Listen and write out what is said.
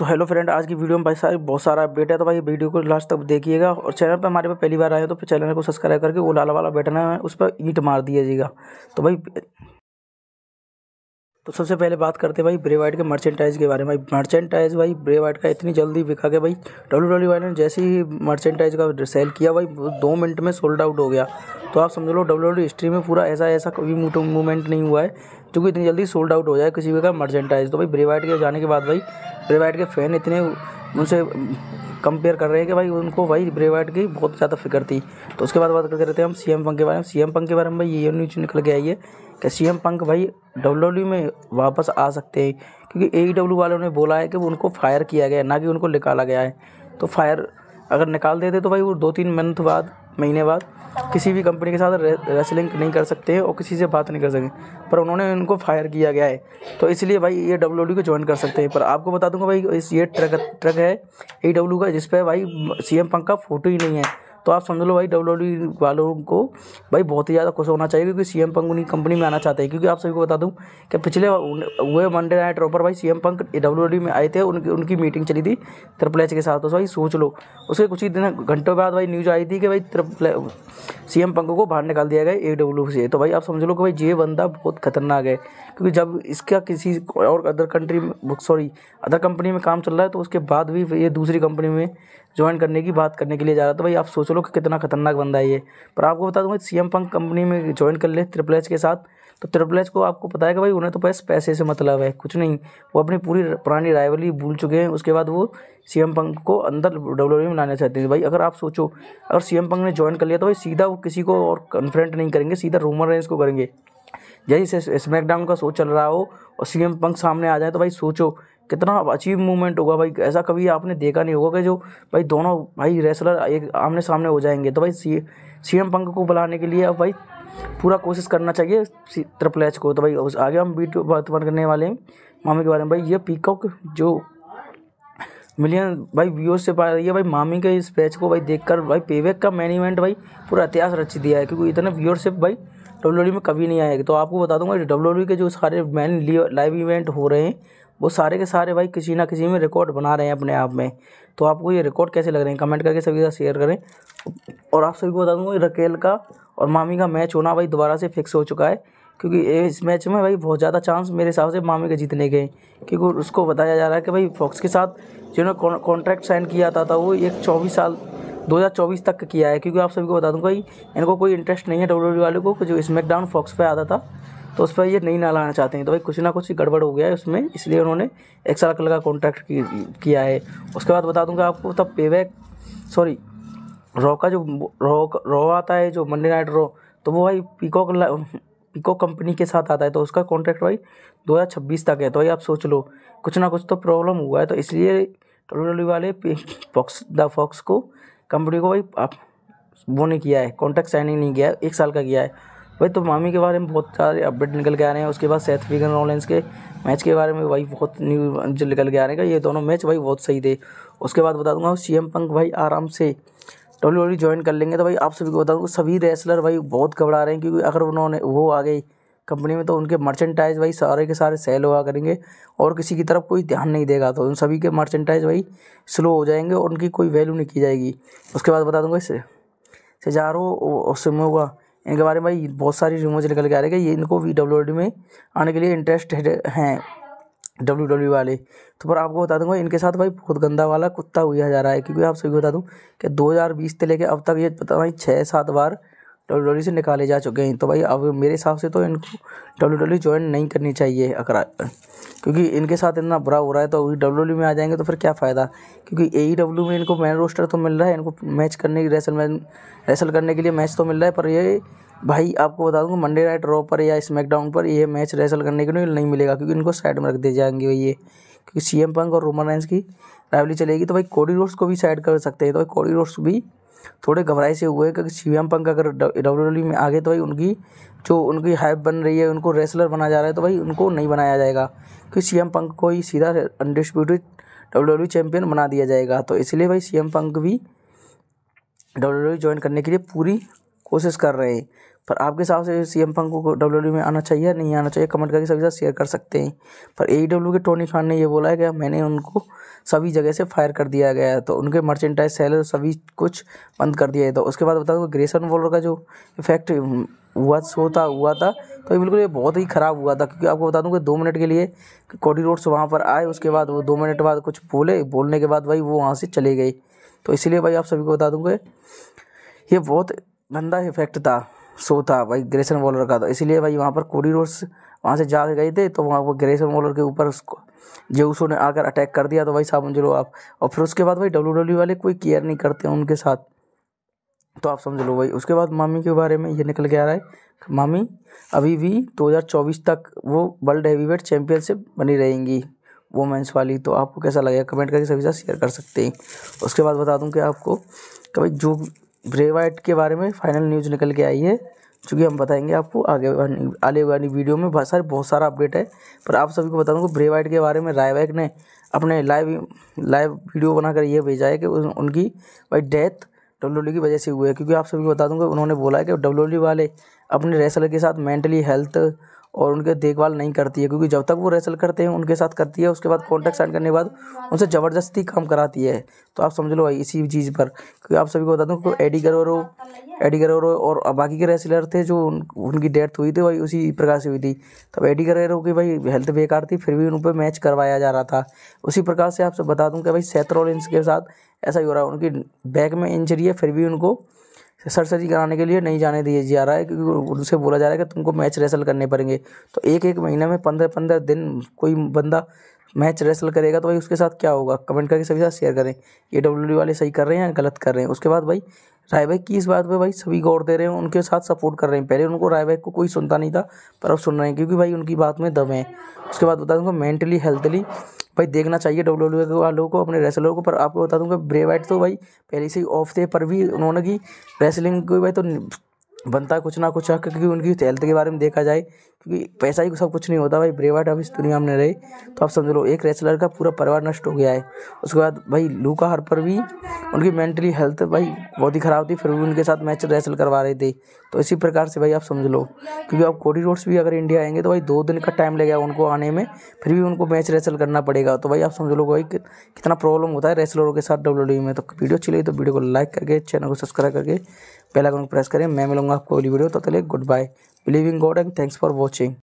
तो hello friend आज की वीडियो में भाई साहब बहुत सारा अपडेट है तो भाई वीडियो को लास्ट तक देखिएगा और चैनल पर हमारे पे पहली बार आए तो तो चैनल को सब्सक्राइब करके वो लाला वाला बटन है उस पर ईट मार दीजिएगा तो भाई तो सबसे पहले बात करते हैं भाई ब्रेवाइट के मर्चेंटाइज के बारे में भाई मर्चेंटाइज भाई ब्रेवाइट का इतनी जल्दी बिका गया भाई डब्ल्यू डब्ल्यू ने जैसे ही मर्चेंटाइज का सेल किया भाई दो मिनट में सोल्ड आउट हो गया तो आप समझ लो डब्ल्यू डब्ल्यू हिस्ट्री में पूरा ऐसा ऐसा कभी मूवमेंट नहीं हुआ है जो कि इतनी जल्दी सोल्ड आउट हो जाए किसी भी का मर्चेंटाइज तो भाई ब्रेवाइट के जाने के बाद भाई ब्रेवाइट के फ़ैन इतने उनसे कंपेयर कर रहे हैं कि भाई उनको भाई ब्रेव की बहुत ज़्यादा फिक्र थी तो उसके बाद बात कर रहे थे हम सी एम पंक के बारे में सी एम पंक के बारे में भाई ये न्यूज निकल के आई है कि सी एम पंक भाई डब्ल्यू e में वापस आ सकते हैं क्योंकि ए डब्ल्यू e वालों ने बोला है कि उनको फायर किया गया है ना कि उनको निकाला गया है तो फायर अगर निकाल देते तो भाई वो दो तीन मंथ बाद महीने बाद किसी भी कंपनी के साथ रेसलिंग नहीं कर सकते और किसी से बात नहीं कर सकते पर उन्होंने उनको फायर किया गया है तो इसलिए भाई ये डब्ल्यू e को ज्वाइन कर सकते हैं पर आपको बता दूंगा भाई इस ये ट्रक ट्रक है ई e का जिस पर भाई सी एम पंक का फोटो ही नहीं है तो आप समझ लो भाई डब्ल्यू e वालों को भाई बहुत ही ज़्यादा खुश होना चाहिए क्योंकि सी एम पंक उनकी कंपनी में आना चाहते हैं क्योंकि आप सभी को बता दूँ कि पिछले हुए मंडे नाइट रोपर भाई सी एम पंक डब्ल्यू में आए थे उनकी उनकी मीटिंग चली थी त्रिपल एच के साथ तो भाई सोच लो उसके कुछ ही दिन घंटों बाद भाई न्यूज़ आई थी कि भाई त्रिपल सी एम पंक को बाहर निकाल दिया गया ए डब्ल्यू e से तो भाई आप समझ लो कि भाई ये बंदा बहुत खतरनाक है क्योंकि जब इसका किसी और अदर कंट्री में सॉरी अदर कंपनी में काम चल रहा है तो उसके बाद भी ये दूसरी कंपनी में ज्वाइन करने की बात करने के लिए जा रहा था तो भाई आप सोच सोलो कि कितना खतरनाक बंदा है ये पर आपको बता दूंगा सी एम पंक कंपनी में ज्वाइन कर ले ट्रिपल एच के साथ तो ट्रिपल एच को आपको पता है कि भाई उन्हें तो बस पैसे से मतलब है कुछ नहीं वो अपनी पूरी पुरानी राइवली भूल चुके हैं उसके बाद वो सी एम पंक को अंदर डब्ल्यू में लाना चाहते थे भाई अगर आप सोचो अगर सी एम पंक ने ज्वाइन कर लिया तो भाई सीधा वो किसी को और कन्फ्रेंट नहीं करेंगे सीधा रूमर रेंज को करेंगे यही स्मैकडाउन का सोच चल रहा हो और सी एम पंक सामने आ जाए तो भाई सोचो कितना अचीव मूवमेंट होगा भाई ऐसा कभी आपने देखा नहीं होगा कि जो भाई दोनों भाई रेसलर एक आमने सामने हो जाएंगे तो भाई सी सी एम पंक को बुलाने के लिए अब भाई पूरा कोशिश करना चाहिए ट्रिपल एच को तो भाई उस आगे हम बीट वर्तमान करने वाले हैं मामी के बारे में भाई ये पीकॉक जो मिलियन भाई व्यूअर्स से पा रही है भाई मामी के इस बैच को भाई देखकर भाई पेवेक का मेन इवेंट भाई पूरा इतिहास रच दिया है क्योंकि इतने व्यूअरशिप भाई डब्ल्यू e में कभी नहीं आएगा तो आपको बता दूंगा डब्ल्यू e के जो सारे मेन लाइव इवेंट हो रहे हैं वो सारे के सारे भाई किसी ना किसी में रिकॉर्ड बना रहे हैं अपने आप में तो आपको ये रिकॉर्ड कैसे लग रहे हैं कमेंट करके सभी का शेयर करें और आप सभी को बता दूँगा रकेल का और मामी का मैच होना भाई दोबारा से फिक्स हो चुका है क्योंकि इस मैच में भाई बहुत ज़्यादा चांस मेरे हिसाब से मामी के जीतने के क्योंकि उसको बताया जा रहा है कि भाई फॉक्स के साथ जिन्होंने कॉन्ट्रैक्ट साइन किया था, था वो एक चौबीस साल 2024 तक किया है क्योंकि आप सभी को बता दूँ भाई इनको कोई इंटरेस्ट नहीं है डब्ल्यू e वाले को जो स्मैकडाउन फॉक्स पे आता था तो उस पर ये नहीं ना लाना चाहते हैं तो भाई कुछ ना कुछ गड़बड़ हो गया है उसमें इसलिए उन्होंने एक्स सर्कल का कॉन्ट्रैक्ट की, किया है उसके बाद बता दूंगा आपको तब पेबैक सॉरी रॉ का जो रॉ रॉ आता है जो मंडे नाइट रॉ तो वो भाई पीकॉक पिको कंपनी के साथ आता है तो उसका कॉन्ट्रैक्ट भाई दो तक है तो भाई आप सोच लो कुछ ना कुछ तो प्रॉब्लम हुआ है तो इसलिए डब्ल्यू वाले फॉक्स द फॉक्स को कंपनी को भाई आप वो नहीं किया है कॉन्ट्रैक्ट साइनिंग नहीं किया है एक साल का किया है भाई तो मामी के बारे में बहुत सारे अपडेट निकल के आ रहे हैं उसके बाद सेथ फीगन रोलेंस के मैच के बारे में भाई बहुत न्यूज निकल के आ रहे हैं ये दोनों मैच भाई बहुत सही थे उसके बाद बता दूंगा सी एम पंक भाई आराम से डब्ल्यू डब्ल्यू ज्वाइन कर लेंगे तो भाई आप सभी को बता दूँगा सभी रेसलर भाई बहुत घबरा रहे हैं क्योंकि अगर उन्होंने वो आ गई कंपनी में तो उनके मर्चेंटाइज भाई सारे के सारे सेल हुआ करेंगे और किसी की तरफ कोई ध्यान नहीं देगा तो उन सभी के मर्चेंटाइज भाई स्लो हो जाएंगे और उनकी कोई वैल्यू नहीं की जाएगी उसके बाद बता दूंगा इससे हजारों उसमें होगा इनके बारे में भाई बहुत सारी रिमोज निकल के आ रही है ये इनको वी डब्ल्यू डब्ल्यू में आने के लिए इंटरेस्ट हैं डब्ल्यू डब्ल्यू e वाले तो पर आपको बता दूंगा इनके साथ भाई बहुत गंदा वाला कुत्ता हुआ जा रहा है क्योंकि आप सभी बता दूं कि 2020 से लेके अब तक ये पता भाई छः सात बार डब्ल्यू डब्ल्यू से निकाले जा चुके हैं तो भाई अब मेरे हिसाब से तो इनको डब्ल्यू डब्ल्यू ज्वाइन नहीं करनी चाहिए अगर क्योंकि इनके साथ इतना बुरा हो रहा है तो अभी डब्ल्यू में आ जाएंगे तो फिर क्या फ़ायदा क्योंकि ए डब्ल्यू e में इनको मैन रोस्टर तो मिल रहा है इनको मैच करने की रेसल मैन रेसल करने के लिए मैच तो मिल रहा है पर ये भाई आपको बता दूंगा मंडे नाइट रॉ पर या स्मैकडाउन पर ये मैच रेसल करने के लिए नहीं मिलेगा क्योंकि इनको साइड में रख दिए जाएंगे ये क्योंकि सी एम पंक और रोमन रैंस की रैवली चलेगी तो भाई कोडी रोड्स को भी साइड कर सकते हैं तो भाई कोडी रोड्स भी थोड़े घबराए से हुए क्योंकि शिवम पंक अगर डब्ल्यू में आ गए तो भाई उनकी जो उनकी हाइप बन रही है उनको रेसलर बनाया जा रहा है तो भाई उनको नहीं बनाया जाएगा क्योंकि सी एम को ही सीधा अनडिस्प्यूटेड डब्ल्यू डब्ल्यू चैम्पियन बना दिया जाएगा तो इसलिए भाई सी एम पंख भी डब्ल्यू डब्ल्यू ज्वाइन करने के लिए पूरी कोशिश कर रहे हैं पर आपके हिसाब से सी एम पंक को डब्ल्यू e में आना चाहिए या नहीं आना चाहिए कमेंट करके सभी साथ शेयर कर सकते हैं पर ए डब्ल्यू e के टोनी खान ने यह बोला है कि मैंने उनको सभी जगह से फायर कर दिया गया है तो उनके मर्चेंटाइज सेलर सभी कुछ बंद कर दिया है तो उसके बाद बता दूँ ग्रेसन वॉलर का जो इफेक्ट हुआ शो था हुआ था तो ये बिल्कुल ये बहुत ही ख़राब हुआ था क्योंकि आपको बता दूं कि दो मिनट के लिए कोडी रोड्स वहाँ पर आए उसके बाद वो दो मिनट बाद कुछ बोले बोलने के बाद भाई वो वहाँ से चले गए तो इसलिए भाई आप सभी को बता दूँगा ये बहुत गंदा इफेक्ट था सो था भाई ग्रेसन वॉलर का तो इसलिए भाई वहाँ पर कोडी रोड्स वहाँ से जा गए थे तो वहाँ पर ग्रेसन वॉलर के ऊपर उसको जेउसो ने आकर अटैक कर दिया तो भाई साहब समझ लो आप और फिर उसके बाद भाई डब्ल्यू डब्ल्यू e वाले कोई केयर नहीं करते हैं उनके साथ तो आप समझ लो भाई उसके बाद मामी के बारे में ये निकल के आ रहा है मामी अभी भी चौबीस तक वो वर्ल्ड हैवीवेट चैम्पियनशिप बनी रहेंगी वोमेंस वाली तो आपको कैसा लगेगा कमेंट करके सभी साथ शेयर कर सकते हैं उसके बाद बता दूँ कि आपको कभी जो ब्रे वाइट के बारे में फाइनल न्यूज़ निकल के आई है चूँकि हम बताएंगे आपको आगे आने वाली वीडियो में बहुत सारे बहुत सारा अपडेट है पर आप सभी को बता दूँ ब्रे वाइट के बारे में रायबैक ने अपने लाइव लाइव वीडियो बनाकर ये भेजा है कि उनकी भाई डेथ डब्ल्यू e की वजह से हुई है क्योंकि आप सभी को बता दूँ उन्होंने बोला है कि डब्ल्यू e वाले अपने रेसलर के साथ मेंटली हेल्थ और उनके देखभाल नहीं करती है क्योंकि जब तक वो रेसल करते हैं उनके साथ करती है उसके बाद कॉन्ट्रैक्ट साइन करने के बाद उनसे ज़बरदस्ती काम कराती है तो आप समझ लो भाई इसी चीज़ पर क्योंकि आप सभी को बता दूँ एडी गरोरो एडी गरोरो और बाकी के रेसलर थे जो उन, उनकी डेथ हुई थी वही उसी प्रकार से हुई थी तब एडी गरोरो की भाई हेल्थ बेकार थी फिर भी उन पर मैच करवाया जा रहा था उसी प्रकार से आपसे बता दूँ कि भाई सेथरोलिन्स के साथ ऐसा ही हो रहा है उनकी बैक में इंजरी है फिर भी उनको सर्जरी कराने के लिए नहीं जाने दिए जा रहा है क्योंकि उनसे बोला जा रहा है कि तुमको मैच रेसल करने पड़ेंगे तो एक एक महीने में पंद्रह पंद्रह दिन कोई बंदा मैच रेसल करेगा तो भाई उसके साथ क्या होगा कमेंट करके सभी साथ शेयर करें ए डब्ल्यू वाले सही कर रहे हैं या गलत कर रहे हैं उसके बाद भाई राय भाई की इस बात पे भाई सभी गौर दे रहे हैं उनके साथ सपोर्ट कर रहे हैं पहले उनको राय भाई को कोई सुनता नहीं था पर अब सुन रहे हैं क्योंकि भाई उनकी बात में दम है उसके बाद बता दूँगा मेंटली हेल्थली भाई देखना चाहिए डब्ल्यू डब्ल्यू e वालों को अपने रेसलरों को पर आपको बता दूंगा ब्रेवाइट तो भाई पहले से ही ऑफ थे पर भी उन्होंने की रेसलिंग को भाई तो बनता है कुछ ना कुछ हक हाँ, क्योंकि उनकी हेल्थ के बारे में देखा जाए क्योंकि पैसा ही सब कुछ नहीं होता भाई ब्रेवाट अब इस दुनिया में रहे तो आप समझ लो एक रेसलर का पूरा परिवार नष्ट हो गया है उसके बाद भाई लू का हर पर भी उनकी मेंटली हेल्थ भाई बहुत ही ख़राब थी फिर भी उनके साथ मैच रेसल करवा रहे थे तो इसी प्रकार से भाई आप समझ लो क्योंकि आप कोडी रोड्स भी अगर इंडिया आएंगे तो भाई दो दिन का टाइम लगेगा उनको आने में फिर भी उनको मैच रेसल करना पड़ेगा तो भाई आप समझ लो भाई कितना प्रॉब्लम होता है रेसलरों के साथ डब्ल्यू e में तो वीडियो अच्छी लगी तो वीडियो को लाइक करके चैनल को सब्सक्राइब करके बेल आइकन को प्रेस करें मैं मिलूंगा आपको अगली वीडियो तो तक goodbye believing God and thanks for watching